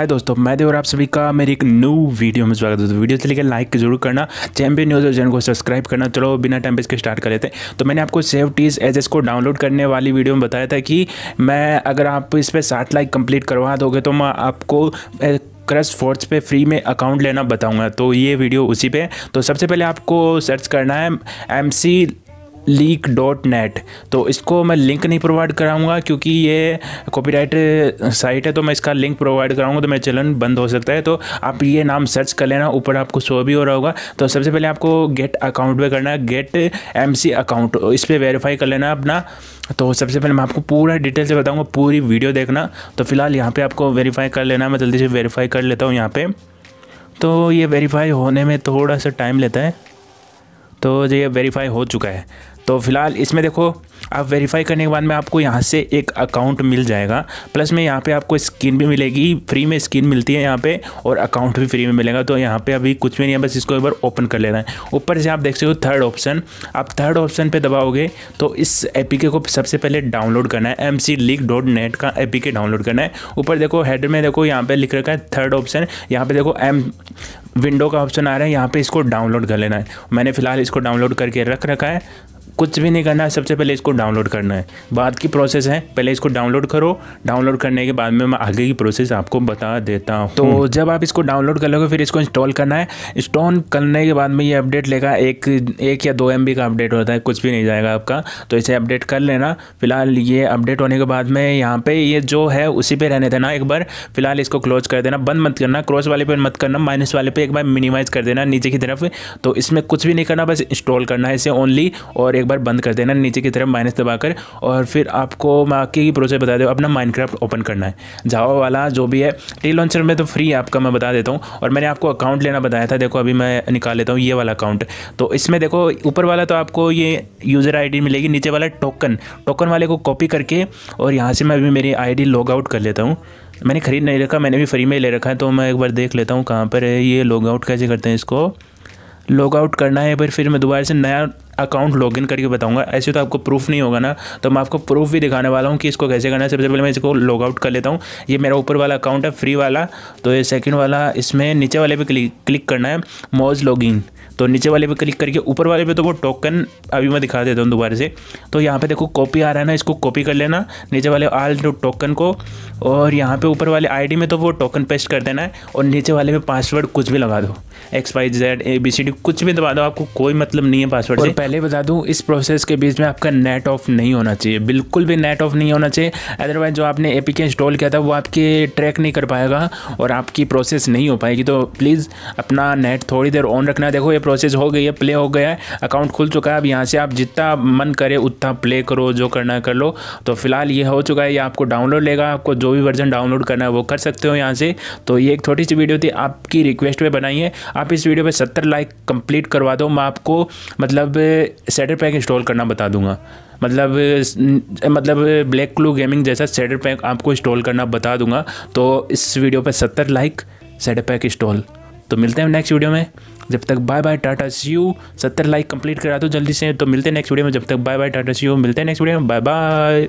हाय दोस्तों मैं देवर आप सभी का मेरी एक न्यू वीडियो में स्वागत है वीडियो तो से लेकर लाइक जरूर करना चैंपियन न्यूज़ और चैनल को सब्सक्राइब करना चलो बिना टाइम पे इसके स्टार्ट कर लेते हैं तो मैंने आपको सेव टीज को डाउनलोड करने वाली वीडियो में बताया था कि मैं अगर आप इस पर साठ लाइक कंप्लीट करवा दोगे तो मैं आपको ए, क्रश फोर्ट्स पे फ्री में अकाउंट लेना बताऊंगा तो ये वीडियो उसी पे तो सबसे पहले आपको सर्च करना है M C leak dot net तो इसको मैं लिंक नहीं प्रोवाइड कराऊंगा क्योंकि ये कॉपीराइट साइट है तो मैं इसका लिंक प्रोवाइड कराऊंगा तो मेरा चैनल बंद हो सकता है तो आप ये नाम सर्च कर लेना ऊपर आपको शो भी हो रहा होगा तो सबसे पहले आपको गेट अकाउंट पे करना है गेट एम अकाउंट इस पर वेरीफाई कर लेना अपना तो सबसे पहले मैं आपको पूरा डिटेल से बताऊँगा पूरी वीडियो देखना तो फिलहाल यहाँ पर आपको वेरीफाई कर लेना मैं जल्दी से वेरीफाई कर लेता हूँ यहाँ पर तो ये वेरीफाई होने में थोड़ा सा टाइम लेता है तो ये वेरीफाई हो चुका है तो फिलहाल इसमें देखो आप वेरीफाई करने के बाद में आपको यहाँ से एक अकाउंट मिल जाएगा प्लस में यहाँ पे आपको स्किन भी मिलेगी फ्री में स्किन मिलती है यहाँ पे और अकाउंट भी फ्री में मिलेगा तो यहाँ पे अभी कुछ भी नहीं है बस इसको एक बार ओपन कर लेना है ऊपर से आप देख सकते हो थर्ड ऑप्शन आप थर्ड ऑप्शन पे दबाओगे तो इस एपीके को सबसे पहले डाउनलोड करना है M C leak dot net का के डाउनलोड करना है ऊपर देखो हेड में देखो यहाँ पर लिख रखा है थर्ड ऑप्शन यहाँ पर देखो एम विंडो का ऑप्शन आ रहा है यहाँ पर इसको डाउनलोड कर लेना है मैंने फिलहाल इसको डाउनलोड करके रख रखा है कुछ भी नहीं करना है सबसे पहले इसको डाउनलोड करना है बाद की प्रोसेस है पहले इसको डाउनलोड करो डाउनलोड करने के बाद में मैं आगे की प्रोसेस आपको बता देता हूँ तो हम्म। जब आप इसको डाउनलोड कर लोगे फिर इसको इंस्टॉल करना है इंस्टॉल करने के बाद में ये अपडेट लेगा एक एक या दो एम का अपडेट होता है कुछ भी नहीं जाएगा आपका तो इसे अपडेट कर लेना फिलहाल ये अपडेट होने के बाद में यहाँ पर ये जो है उसी पर रहने देना एक बार फिलहाल इसको क्लोज कर देना बंद मत करना क्रॉस वाले पर मत करना माइनस वाले पर एक बार मिनिमाइज कर देना नीचे की तरफ तो इसमें कुछ भी नहीं करना बस इंस्टॉल करना है इसे ओनली और एक बार बंद कर देना नीचे की तरफ माइनस दबाकर और फिर आपको मैं की प्रोसेस बता दो अपना माइनक्राफ्ट ओपन करना है जावा वाला जो भी है टी लॉन्चर में तो फ्री आपका मैं बता देता हूँ और मैंने आपको अकाउंट लेना बताया था देखो अभी मैं निकाल लेता हूँ ये वाला अकाउंट तो इसमें देखो ऊपर वाला तो आपको ये यूज़र आई मिलेगी नीचे वाला टोकन टोकन वाले को कॉपी करके और यहाँ से मैं अभी मेरी आई लॉग आउट कर लेता हूँ मैंने ख़रीद नहीं रखा मैंने भी फ्री में ले रखा है तो मैं एक बार देख लेता हूँ कहाँ पर है ये लॉग आउट कैसे करते हैं इसको लॉग आउट करना है पर फिर मैं दोबारा से नया अकाउंट लॉगिन करके बताऊंगा ऐसे तो आपको प्रूफ नहीं होगा ना तो मैं आपको प्रूफ भी दिखाने वाला हूँ कि इसको कैसे करना है सबसे पहले मैं इसको लॉग आउट कर लेता हूँ ये मेरा ऊपर वाला अकाउंट है फ्री वाला तो ये सेकेंड वाला इसमें नीचे वाले पर क्लिक क्लिक करना है मौज लॉगिन तो नीचे वाले पे क्लिक करके ऊपर वाले पे तो वो टोकन अभी मैं दिखा देता हूँ दोबारा से तो यहाँ पे देखो कॉपी आ रहा है ना इसको कॉपी कर लेना नीचे वाले आल जो टोकन को और यहाँ पे ऊपर वाले आईडी में तो वो टोकन पेस्ट कर देना है और नीचे वाले पे पासवर्ड कुछ भी लगा दो X Y Z A B C D कुछ भी दबा दो आपको कोई मतलब नहीं है पासवर्ड से पहले बता दूँ इस प्रोसेस के बीच में आपका नेट ऑफ नहीं होना चाहिए बिल्कुल भी नेट ऑफ नहीं होना चाहिए अदरवाइज जो आपने ए इंस्टॉल किया था वो आपके ट्रैक नहीं कर पाएगा और आपकी प्रोसेस नहीं हो पाएगी तो प्लीज़ अपना नेट थोड़ी देर ऑन रखना देखो ये प्रोसेस हो गई है प्ले हो गया है अकाउंट खुल चुका है अब यहाँ से आप जितना मन करे उतना प्ले करो जो करना कर लो तो फिलहाल ये हो चुका है ये आपको डाउनलोड लेगा आपको जो भी वर्जन डाउनलोड करना है वो कर सकते हो यहाँ से तो ये एक छोटी सी वीडियो थी आपकी रिक्वेस्ट पर बनाई है आप इस वीडियो पर सत्तर लाइक कंप्लीट करवा दो मैं आपको मतलब सेटर पैक इंस्टॉल करना बता दूंगा मतलब मतलब ब्लैक क्लू गेमिंग जैसा सेटर पैक आपको इंस्टॉल करना बता दूंगा तो इस वीडियो पर सत्तर लाइक सेटर पैक इंस्टॉल तो मिलते हैं नेक्स्ट वीडियो में जब तक bye bye tata see you सत्तर लाइक कंप्लीट करा दो जल्दी से तो मिलते हैं नेक्स्ट वीडियो में जब तक bye bye tata see you मिलते हैं नेक्स्ट वीडियो में बाय बाय